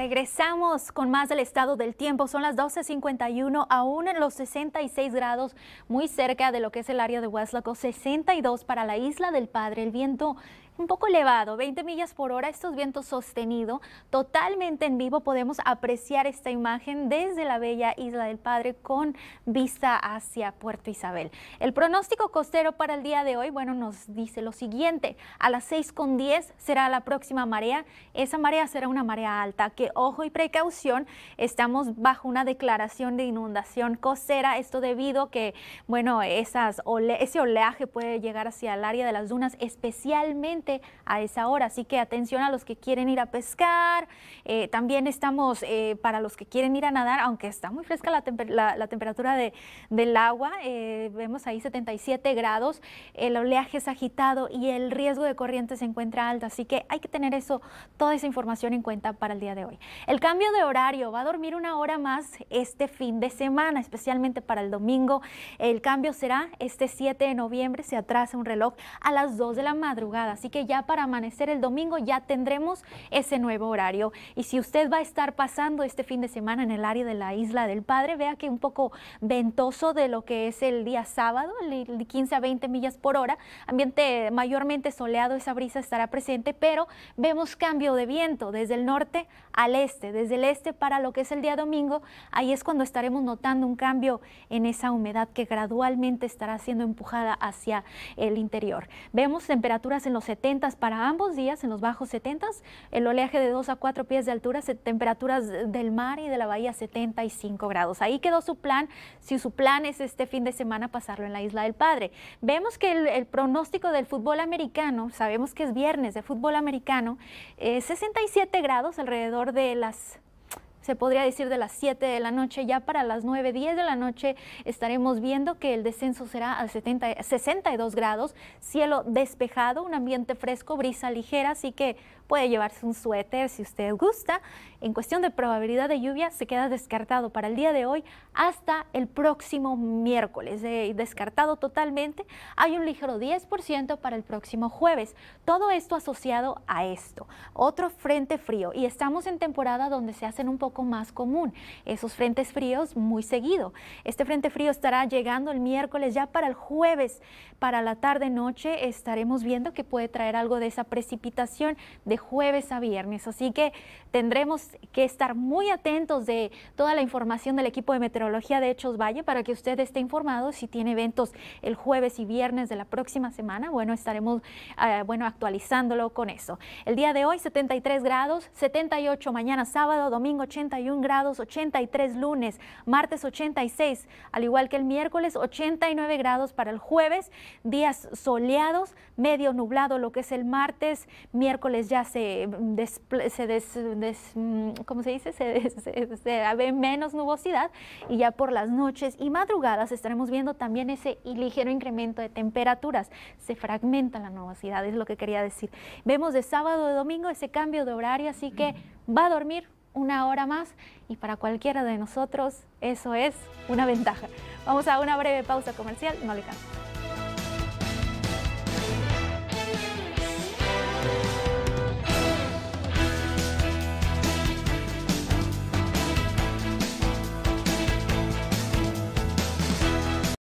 Regresamos con más del estado del tiempo. Son las 12.51, aún en los 66 grados, muy cerca de lo que es el área de Huaslaco, 62 para la isla del Padre. El viento un poco elevado, 20 millas por hora, estos vientos sostenidos totalmente en vivo podemos apreciar esta imagen desde la bella Isla del Padre con vista hacia Puerto Isabel. El pronóstico costero para el día de hoy, bueno, nos dice lo siguiente, a las 6.10 será la próxima marea, esa marea será una marea alta, que ojo y precaución, estamos bajo una declaración de inundación costera, esto debido que, bueno, esas ese oleaje puede llegar hacia el área de las dunas, especialmente a esa hora. Así que atención a los que quieren ir a pescar. Eh, también estamos eh, para los que quieren ir a nadar, aunque está muy fresca la, temperatura de, del agua. Eh, vemos ahí 77 grados. El oleaje es agitado y el riesgo de corriente se encuentra alto. Así que hay que tener eso, toda esa información en cuenta para el día de hoy. El cambio de horario va a dormir una hora más este fin de semana, especialmente para el domingo. El cambio será este 7 de noviembre. Se atrasa un reloj a las 2 de la madrugada. Así que ya para amanecer el domingo ya tendremos ese nuevo horario. Y si usted va a estar pasando este fin de semana en el área de la Isla del Padre, vea que un poco ventoso de lo que es el día sábado, de 15 a 20 millas por hora. Ambiente mayormente soleado, esa brisa estará presente, pero vemos cambio de viento desde el norte al este, desde el este para lo que es el día domingo. Ahí es cuando estaremos notando un cambio en esa humedad que gradualmente estará siendo empujada hacia el interior. Vemos temperaturas en los para ambos días, en los bajos 70, el oleaje de 2 a 4 pies de altura, temperaturas del mar y de la bahía 75 grados. Ahí quedó su plan, si su plan es este fin de semana pasarlo en la Isla del Padre. Vemos que el, pronóstico del fútbol americano, sabemos que es viernes de fútbol americano, 67 eh, grados alrededor de las se podría decir de las 7 de la noche, ya para las 9, 10 de la noche estaremos viendo que el descenso será a 70, 62 grados, cielo despejado, un ambiente fresco, brisa ligera, así que puede llevarse un suéter si usted gusta en cuestión de probabilidad de lluvia se queda descartado para el día de hoy hasta el próximo miércoles. Eh, descartado totalmente. Hay un ligero 10% para el próximo jueves. Todo esto asociado a esto. Otro frente frío. Y estamos en temporada donde se hacen un poco más común esos frentes fríos muy seguido. Este frente frío estará llegando el miércoles ya para el jueves. Para la tarde-noche estaremos viendo que puede traer algo de esa precipitación de jueves a viernes. Así que tendremos que estar muy atentos de toda la información del equipo de meteorología de Hechos Valle para que usted esté informado si tiene eventos el jueves y viernes de la próxima semana. Bueno, estaremos eh, bueno, actualizándolo con eso. El día de hoy 73 grados, 78 mañana sábado, domingo 81 grados, 83 lunes, martes 86, al igual que el miércoles 89 grados para el jueves, días soleados, medio nublado lo que es el martes, miércoles ya se, mm, des Mm, como se dice, se, ve menos nubosidad y ya por las noches y madrugadas estaremos viendo también ese ligero incremento de temperaturas. Se fragmenta la nubosidad, es lo que quería decir. Vemos de sábado a domingo ese cambio de horario, así que va a dormir una hora más y para cualquiera de nosotros eso es una ventaja. Vamos a una breve pausa comercial, no le canso.